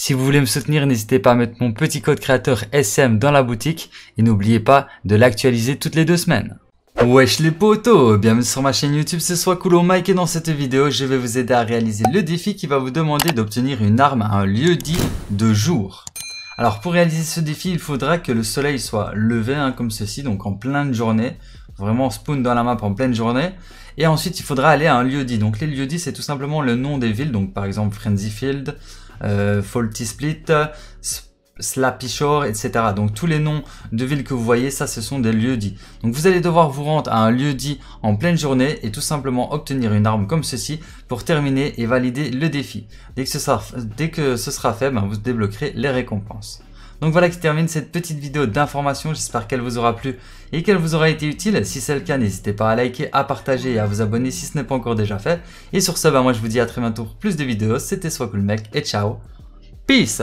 Si vous voulez me soutenir, n'hésitez pas à mettre mon petit code créateur SM dans la boutique et n'oubliez pas de l'actualiser toutes les deux semaines. Wesh les potos Bienvenue sur ma chaîne YouTube, ce soit Coolo Mike et dans cette vidéo, je vais vous aider à réaliser le défi qui va vous demander d'obtenir une arme à un lieu dit de jour. Alors pour réaliser ce défi, il faudra que le soleil soit levé hein, comme ceci, donc en pleine journée. Vraiment spawn dans la map en pleine journée. Et ensuite, il faudra aller à un lieu-dit. Donc les lieux dit, c'est tout simplement le nom des villes. Donc par exemple Frenzy Field, euh, Faulty Split, Slapichor, etc. Donc tous les noms de villes que vous voyez, ça ce sont des lieux dits. Donc vous allez devoir vous rendre à un lieu dit en pleine journée et tout simplement obtenir une arme comme ceci pour terminer et valider le défi. Dès que ce sera, dès que ce sera fait, ben, vous débloquerez les récompenses. Donc voilà qui termine cette petite vidéo d'information, j'espère qu'elle vous aura plu et qu'elle vous aura été utile. Si c'est le cas, n'hésitez pas à liker, à partager et à vous abonner si ce n'est pas encore déjà fait. Et sur ce, ben, moi je vous dis à très bientôt pour plus de vidéos, c'était Soit et ciao, peace